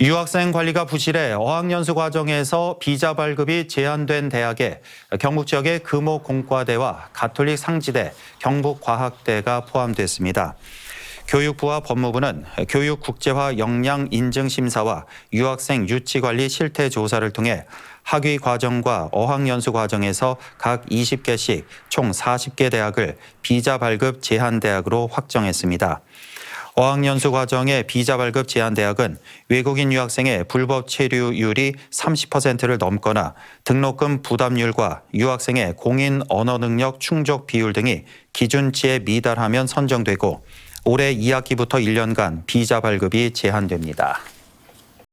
유학생 관리가 부실해 어학연수 과정에서 비자 발급이 제한된 대학에 경북 지역의 금호공과대와 가톨릭 상지대, 경북과학대가 포함됐습니다. 교육부와 법무부는 교육 국제화 역량 인증 심사와 유학생 유치 관리 실태 조사를 통해 학위 과정과 어학연수 과정에서 각 20개씩 총 40개 대학을 비자 발급 제한 대학으로 확정했습니다. 어학연수 과정의 비자 발급 제한 대학은 외국인 유학생의 불법 체류율이 30%를 넘거나 등록금 부담률과 유학생의 공인 언어 능력 충족 비율 등이 기준치에 미달하면 선정되고 올해 2학기부터 1년간 비자 발급이 제한됩니다.